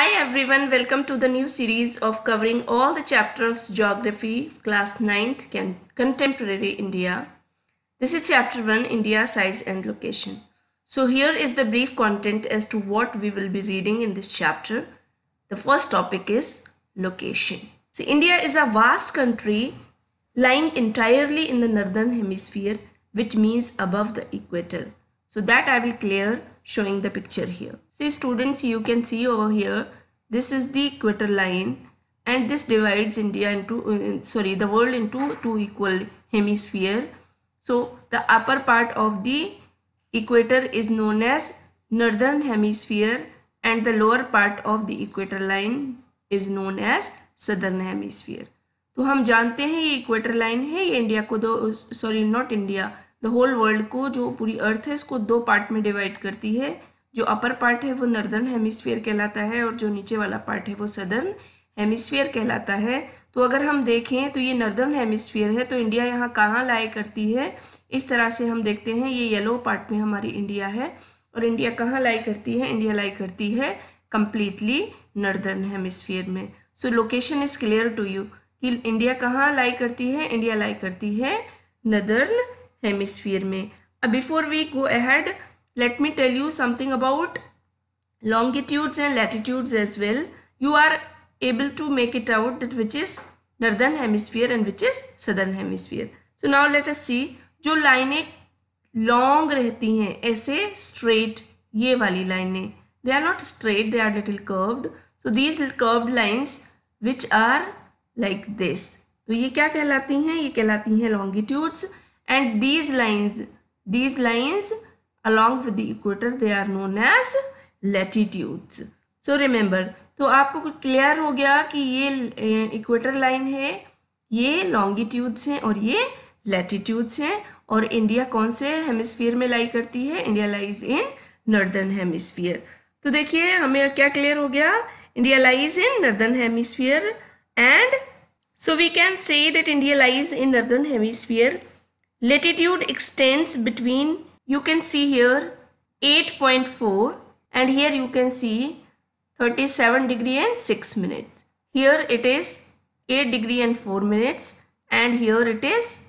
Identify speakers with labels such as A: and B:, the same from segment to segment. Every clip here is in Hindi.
A: Hi everyone, welcome to the new series of covering all the chapters of Geography, Class 9th, Contemporary India. This is Chapter 1, India Size and Location. So here is the brief content as to what we will be reading in this chapter. The first topic is location. So India is a vast country lying entirely in the northern hemisphere, which means above the equator. So that I will clear showing the picture here. See students, you can see over here, this is the equator line and this divides India into, uh, sorry, the world into two equal hemisphere. So the upper part of the equator is known as northern hemisphere and the lower part of the equator line is known as southern hemisphere. तो हम जानते हैं ये इक्वेटर लाइन है ये इंडिया को दो sorry not India the whole world को जो पूरी अर्थ है इसको दो पार्ट में डिवाइड करती है जो अपर पार्ट है वो नर्दर्न हेमिस्फीयर कहलाता है और जो नीचे वाला पार्ट है वो सदर्न हेमिस्फीयर कहलाता है तो अगर हम देखें तो ये नर्दर्न हेमिस्फीयर है तो इंडिया यहाँ कहाँ लाए करती है इस तरह से हम देखते हैं ये येलो पार्ट में हमारी इंडिया है और इंडिया कहाँ लाई करती है इंडिया लाई करती है कम्प्लीटली नर्दर्न हेमिस्फीयर में so location is clear to you कि इंडिया कहाँ लाई करती है इंडिया लाई करती है नदर्न हेमिस्फीयर में अब before we go ahead let me tell you something about longitudes and latitudes as well you are able to make it out that which is northern hemisphere and which is southern hemisphere so now let us see जो लाइनें लॉन्ग रहती हैं ऐसे स्ट्रेट ये वाली लाइनें they are not straight they are little curved so these curved lines which are like this तो ये क्या कहलाती हैं ये कहलाती हैं longitudes and these lines these lines along with the equator they are known as latitudes so remember तो आपको क्लियर हो गया कि ये इक्वेटर लाइन है ये लॉन्गिट्यूड्स हैं और ये लेटीट्यूड्स हैं और इंडिया कौन से हेमिसफियर में लाई करती है India lies in northern hemisphere तो देखिए हमें क्या क्लियर हो गया India lies in northern hemisphere and so we can say that India lies in northern hemisphere latitude extends between you can see here 8.4 and here you can see 37 degree and 6 minutes. Here it is 8 degree and 4 minutes and here it is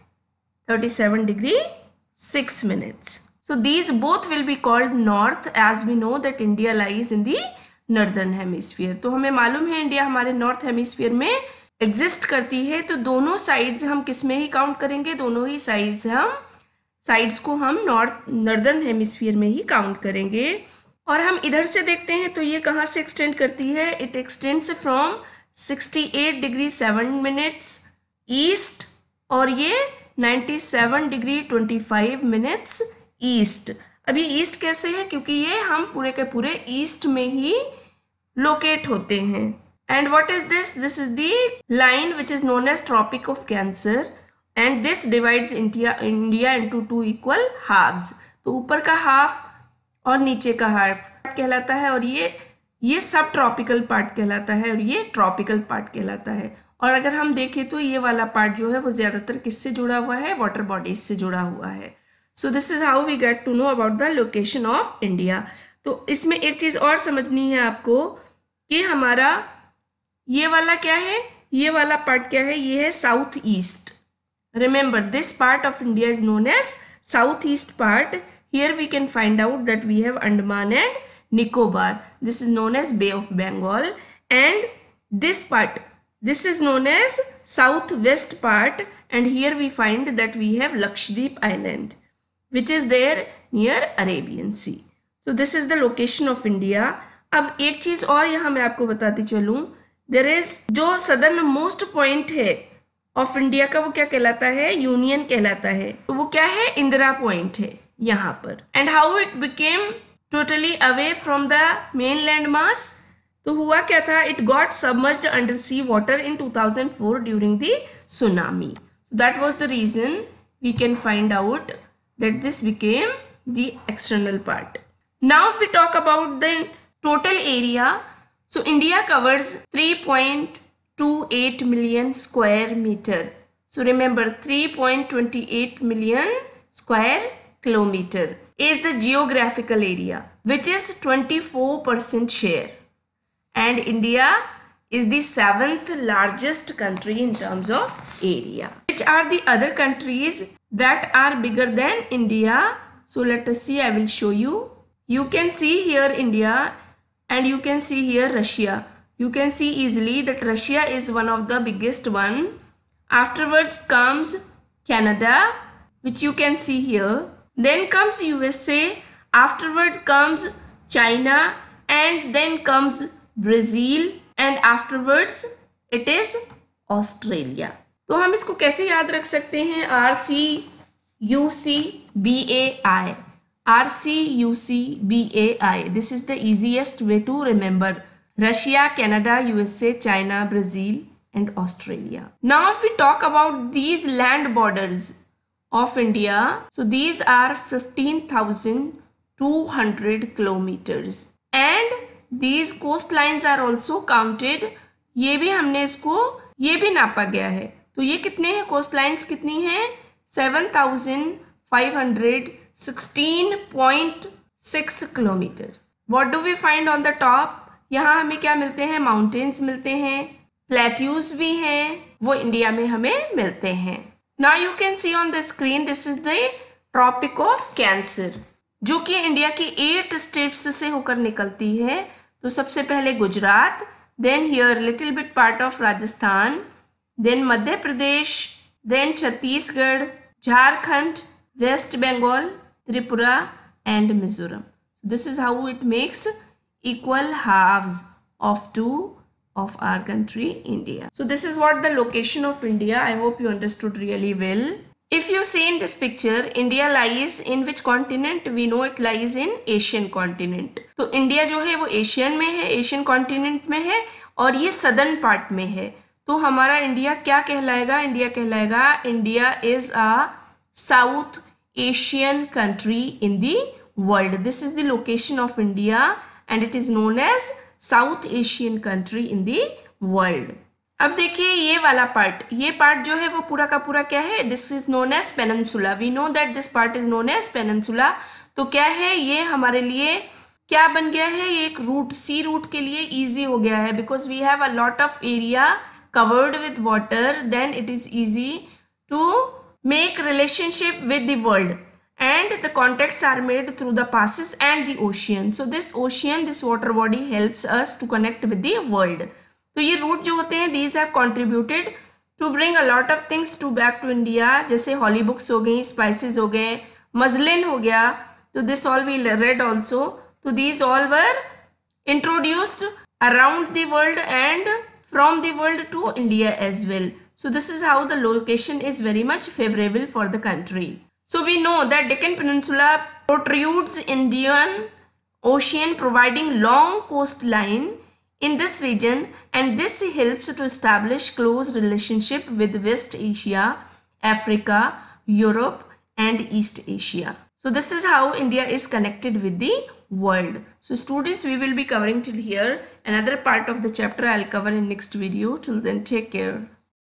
A: 37 degree 6 minutes. So these both will be called north as we know that India lies in the northern hemisphere तो हमें मालूम है इंडिया हमारे नॉर्थ हेमिस्फीयर में एग्जिस्ट करती है तो दोनों साइड्स हम किस में ही काउंट करेंगे दोनों ही साइड्स हम साइड्स को हम नॉर्थ नर्दर्न हेमिस्फीयर में ही काउंट करेंगे और हम इधर से देखते हैं तो ये कहाँ से एक्सटेंड करती है it extends from 68 degree 7 minutes east और ये 97 डिग्री 25 मिनट्स ईस्ट अभी ईस्ट कैसे है क्योंकि ये हम पूरे के पूरे ईस्ट में ही लोकेट होते हैं and what is this this is the line which is known as tropic of cancer and this divides India India into two equal halves तो ऊपर का हाफ और नीचे का हाफ कहलाता है और ये ये सब ट्रॉपिकल पार्ट कहलाता है और ये ट्रॉपिकल पार्ट कहलाता है और अगर हम देखें तो ये वाला पार्ट जो है वो ज़्यादातर किससे जुड़ा हुआ है वाटर बॉडीज से जुड़ा हुआ है so this is how we get to know about the location of India तो इसमें एक चीज़ और समझनी है आपको कि हमारा ये वाला क्या है ये वाला पार्ट क्या है ये है south east Remember this part of India is known as southeast part. Here we can find out that we have Andaman and Nicobar. This is known as Bay of Bengal and this part this is known as southwest part and here we find that we have Lakshadweep Island which is there near Arabian Sea. So this is the location of India. अब एक चीज़ और यहाँ मैं आपको बताती चलूँ There is, जो सदर्न मोस्ट है ऑफ इंडिया का वो क्या कहलाता है यूनियन कहलाता है तो वो क्या है इंदिरा पॉइंट है यहाँ पर and how it became totally away from the main land mass तो हुआ क्या था it got submerge under sea water in two thousand four during the tsunami that was the reason we can find out that this became the external part now we talk about the total area so India covers three point 3.28 million square meter. So remember 3.28 million square kilometer is the geographical area which is 24% share and India is the seventh largest country in terms of area. Which are the other countries that are bigger than India? So let us see I will show you. You can see here India and you can see here Russia. You can see easily that Russia is one of the biggest one. Afterwards comes Canada, which you can see here. Then comes USA, afterward comes China and then comes Brazil and afterwards it is Australia. So how इसको कैसे remember this? R C U C B A I. R C U C B A I. This is the easiest way to remember. Russia, Canada, USA, China, Brazil, and Australia. Now, if we talk about these land borders of India, so these are 15,200 kilometers. And these coastlines are also counted. ये भी हमने इसको ये भी नापा गया है तो ये कितने हैं कोस्ट लाइन्स कितनी हैं 7,516.6 kilometre. What do we find on the top? यहाँ हमें क्या मिलते हैं माउंटेन्स मिलते हैं प्लेट्यूज भी हैं वो इंडिया में हमें मिलते हैं ना you can see on the screen this is the tropic of cancer जो कि इंडिया के एट स्टेट्स से होकर निकलती है तो सबसे पहले Gujarat then here little bit part of Rajasthan then Madhya Pradesh then Chhattisgarh Jharkhand West Bengal Tripura and Mizoram this is how it makes equal halves of two of our country India. So this is what the location of India. I hope you understood really well. If you see in this picture, India lies in which continent? We know it lies in Asian continent. so india jo hai wo asian mein hai asian continent mein hai aur ye southern part mein hai to hamara india kya kehlayega india kehlayega india is a south asian country in the world this is the location of india and it is known as South Asian country in the world अब देखिए ये वाला पार्ट ये पार्ट जो है वो पूरा का पूरा क्या है this is known as peninsula we know that this part is known as peninsula तो क्या है ये हमारे लिए क्या बन गया है ये एक रूट सी रूट के लिए ईजी हो गया है because we have a lot of area covered with water then it is easy to make relationship with the world and the contacts are made through the passes and the ocean. So this ocean, this water body helps us to connect with the world. So ye root jo hote these have contributed to bring a lot of things to back to India. Jaise holy books ho gai, spices ho gai, muslin ho gaya. So this all we read also. So these all were introduced around the world and from the world to India as well. So this is how the location is very much favorable for the country. So we know that Deccan Peninsula protrudes Indian Ocean providing long coastline in this region and this helps to establish close relationship with West Asia, Africa, Europe and East Asia. So this is how India is connected with the world. So students we will be covering till here. Another part of the chapter I'll cover in next video. Till then take care.